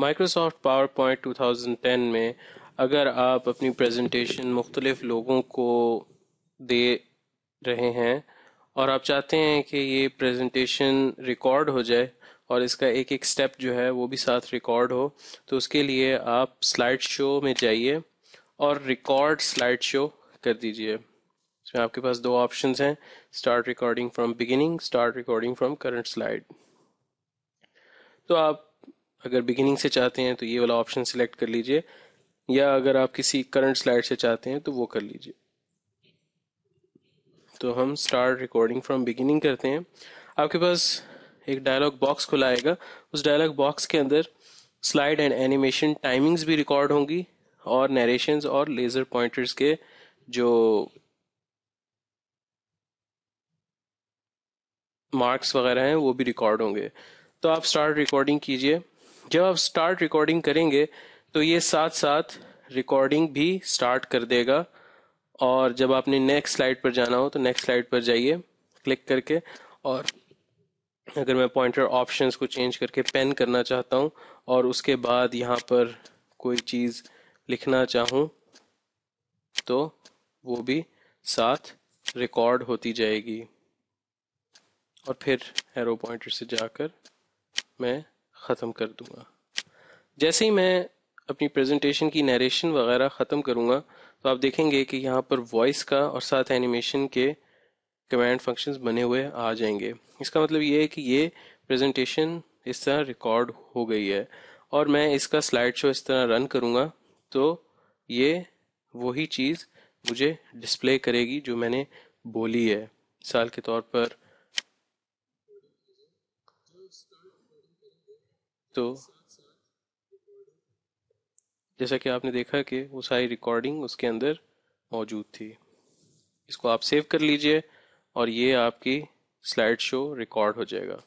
Microsoft power point ten में अगर आप अपनी प्रेजेंटेशन मुख्तलिफ लोगों को दे रहे हैं और आप चाहते हैं कि ये प्रेजेंटेशन रिकॉर्ड हो जाए और इसका एक एक स्टेप जो है वो भी साथ रिकॉर्ड हो तो उसके लिए आप स्लाइड शो में जाइए और रिकॉर्ड स्लाइड शो कर दीजिए इसमें आपके पास दो ऑप्शंस हैं start recording from beginning start recording from current slide तो आप अगर बिगिनिंग से चाहते हैं तो ये वाला ऑप्शन सिलेक्ट कर लीजिए या अगर आप किसी करंट स्लाइड से चाहते हैं तो वो कर लीजिए तो हम स्टार्ट रिकॉर्डिंग फ्रॉम बिगिनिंग करते हैं आपके पास एक डायलॉग बॉक्स खुला आएगा उस डायलॉग बॉक्स के अंदर स्लाइड एंड एनिमेशन टाइमिंग्स भी रिकॉर्ड होंगी और नरेशन और लेज़र पॉइंटर्स के जो मार्क्स वगैरह हैं वो भी रिकॉर्ड होंगे तो आप स्टार्ट रिकॉर्डिंग कीजिए जब आप स्टार्ट रिकॉर्डिंग करेंगे तो ये साथ साथ रिकॉर्डिंग भी स्टार्ट कर देगा और जब आपने नेक्स्ट स्लाइड पर जाना हो तो नेक्स्ट स्लाइड पर जाइए क्लिक करके और अगर मैं पॉइंटर ऑप्शंस को चेंज करके पेन करना चाहता हूँ और उसके बाद यहाँ पर कोई चीज़ लिखना चाहूँ तो वो भी साथ रिकॉर्ड होती जाएगी और फिर एरो पॉइंटर से जाकर मैं ख़त्म कर दूंगा जैसे ही मैं अपनी प्रेजेंटेशन की नरेशन वगैरह ख़त्म करूंगा तो आप देखेंगे कि यहाँ पर वॉइस का और साथ एनिमेशन के कमांड फंक्शंस बने हुए आ जाएंगे इसका मतलब ये है कि ये प्रेजेंटेशन इस तरह रिकॉर्ड हो गई है और मैं इसका स्लाइड शो इस तरह रन करूँगा तो ये वही चीज़ मुझे डिस्प्ले करेगी जो मैंने बोली है मिसाल के तौर पर तो जैसा कि आपने देखा कि वो सारी रिकॉर्डिंग उसके अंदर मौजूद थी इसको आप सेव कर लीजिए और ये आपकी स्लाइड शो रिकॉर्ड हो जाएगा